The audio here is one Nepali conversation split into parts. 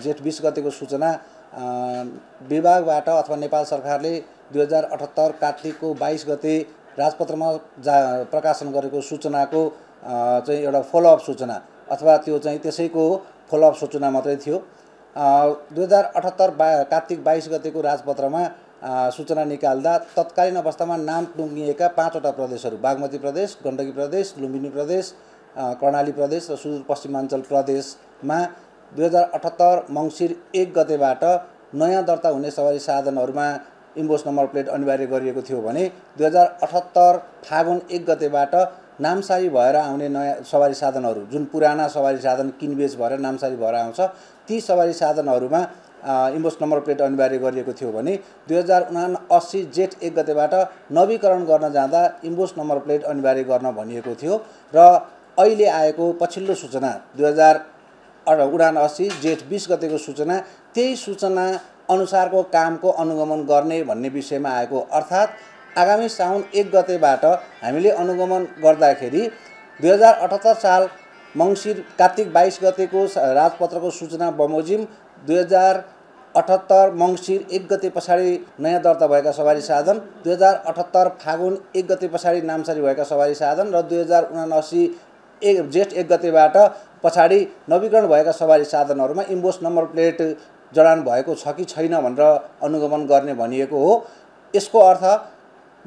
जेठ बिस गतेको सूचना विभागबाट अथवा नेपाल सरकारले दुई हजार अठहत्तर कार्तिकको बाइस गते राजपत्रमा जा प्रकाशन गरेको सूचनाको चाहिँ एउटा फलोअप सूचना अथवा त्यो चाहिँ त्यसैको फलोअप सूचना मात्रै थियो दुई हजार अठहत्तर बा कार्तिक बाइस गतेको राजपत्रमा सूचना निकाल्दा तत्कालीन अवस्थामा नाम टुङ्गिएका पाँचवटा प्रदेशहरू बागमती प्रदेश गण्डकी प्रदेश लुम्बिनी प्रदेश कर्णाली प्रदेश र सुदूरपश्चिमाञ्चल प्रदेशमा दुई हजार अठहत्तर मङ्सिर एक गतेबाट नयाँ दर्ता हुने सवारी साधनहरूमा इम्बोस नम्बर प्लेट अनिवार्य गरिएको थियो भने दुई हजार अठहत्तर फागुन एक गतेबाट नामसारी भएर आउने नयाँ सवारी साधनहरू जुन पुराना सवारी साधन किनबेच भएर नामसारी भएर आउँछ ती सवारी साधनहरूमा इम्बोस नम्बर प्लेट अनिवार्य गरिएको थियो भने दुई हजार उना अस्सी जेठ एक गतेबाट नवीकरण गर्न जाँदा इम्बोस नम्बर प्लेट अनिवार्य गर्न भनिएको थियो र अहिले आएको पछिल्लो सूचना दुई हजार उडान अस्सी जेठ बिस गतेको सूचना त्यही सूचना अनुसारको कामको अनुगमन गर्ने भन्ने विषयमा आएको अर्थात् आगामी साउन एक गतेबाट हामीले अनुगमन गर्दाखेरि दुई हजार अठहत्तर साल मङ्सिर कार्तिक बाइस गतेको राजपत्रको सूचना बमोजिम दुई हजार अठहत्तर मङ्सिर एक गते पछाडि नयाँ दर्ता भएका सवारी साधन दुई हजार अठहत्तर फागुन एक गते पछाडि नामसारी भएका सवारी साधन र दुई हजार उनासी एक जेठ एक गतेबाट पछाडि नवीकरण भएका सवारी साधनहरूमा इम्बोस नम्बर प्लेट जडान भएको छ कि छैन भनेर अनुगमन गर्ने भनिएको हो यसको अर्थ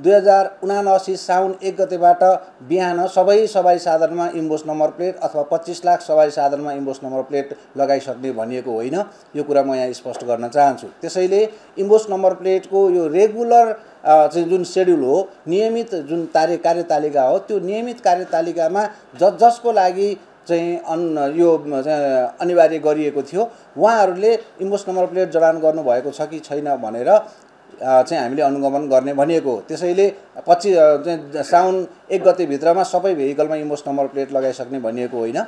दुई हजार उनासी साउन एक गतेबाट बिहान सबै सवारी साधनमा इम्बोस नम्बर प्लेट अथवा पच्चिस लाख सवारी साधनमा इम्बोस नम्बर प्लेट लगाइसक्ने भनिएको होइन यो कुरा म यहाँ स्पष्ट गर्न चाहन्छु त्यसैले इम्बोस नम्बर प्लेटको यो रेगुलर चाहिँ जुन सेड्युल हो नियमित जुन तारे कार्यतालिका हो त्यो नियमित कार्यतालिकामा ज जसको लागि चाहिँ अन यो अनिवार्य गरिएको थियो उहाँहरूले इम्बोस नम्बर प्लेट जडान गर्नुभएको छ कि छैन भनेर चाहिँ हामीले अनुगमन गर्ने भनिएको हो त्यसैले पच्चिस साउन एक गतेभित्रमा सबै भेहिकलमा इमोस नम्बर प्लेट लगाइसक्ने भनिएको होइन